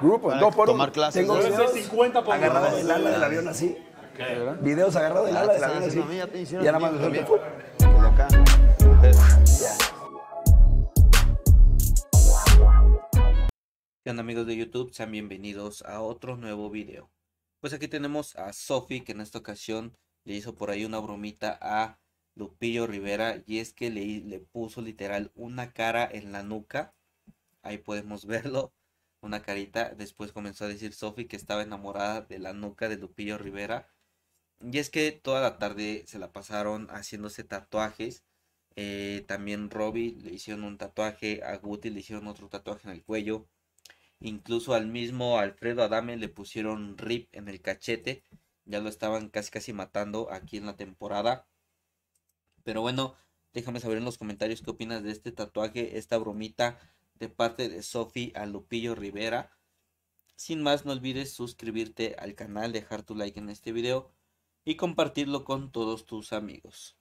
grupos. tomar clases. Tengo 50 por agarrado del ala del avión así. Videos agarrado del ah, ala del avión así. Y ya nada más me ¿Qué onda amigos de YouTube? Sean bienvenidos a otro nuevo video. Pues aquí tenemos a Sofi que en esta ocasión le hizo por ahí una bromita a Lupillo Rivera y es que le, le puso literal una cara en la nuca. Ahí podemos verlo una carita. Después comenzó a decir Sophie que estaba enamorada de la nuca de Lupillo Rivera. Y es que toda la tarde se la pasaron haciéndose tatuajes. Eh, también Robbie le hicieron un tatuaje, a Guti le hicieron otro tatuaje en el cuello. Incluso al mismo Alfredo Adame le pusieron rip en el cachete. Ya lo estaban casi casi matando aquí en la temporada. Pero bueno, déjame saber en los comentarios qué opinas de este tatuaje, esta bromita de parte de Sofi a Lupillo Rivera. Sin más, no olvides suscribirte al canal, dejar tu like en este video y compartirlo con todos tus amigos.